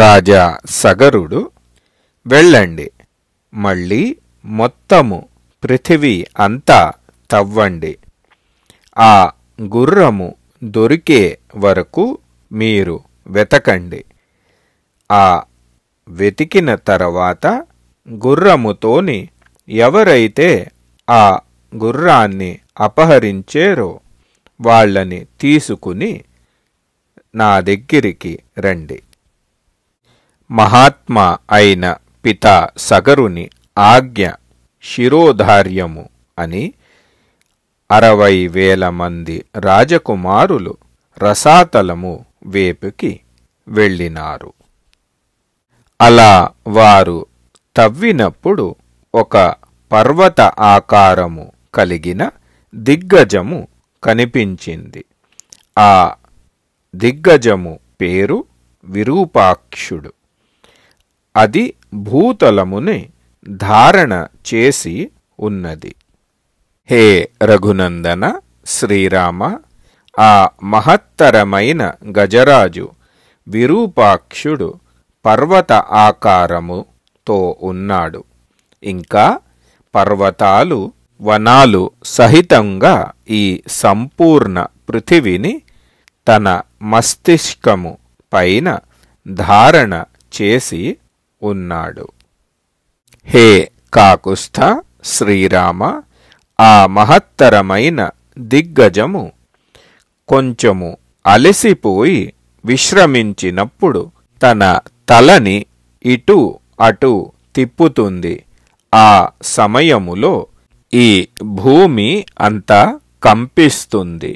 రాజా సగరుడు వెళ్ళండి మళ్ళీ మొత్తము పృథివీ అంతా తవ్వండి ఆ గుర్రము దొరికే వరకు మీరు వెతకండి ఆ వెతికిన తర్వాత గుర్రముతోని ఎవరైతే ఆ గుర్రాన్ని అపహరించారో వాళ్ళని తీసుకుని నా దగ్గరికి రండి మహాత్మా అయిన పిత సగరుని ఆజ్ఞ శిరోధార్యము అని అరవై వేల మంది రాజకుమారులు రసాతలము వేపుకి వెళ్ళినారు అలా వారు తవ్వినప్పుడు ఒక పర్వత ఆకారము కలిగిన దిగ్గజము కనిపించింది ఆ దిగ్గజము పేరు విరూపాక్షుడు అది భూతలముని ధారణ చేసి ఉన్నది హే రఘునందన శ్రీరామ ఆ మహత్తరమైన గజరాజు విరూపాక్షుడు పర్వత ఆకారముతో ఉన్నాడు ఇంకా పర్వతాలు వనాలు సహితంగా ఈ సంపూర్ణ పృథివిని తన మస్తిష్కము పైన ధారణ చేసి ఉన్నాడు హే కాకుస్థ శ్రీరామ ఆ మహత్తరమైన దిగ్గజము కొంచెము అలసిపోయి విశ్రమించినప్పుడు తన తలని ఇటు అటు తిప్పుతుంది ఆ సమయములో ఈ భూమి అంతా కంపిస్తుంది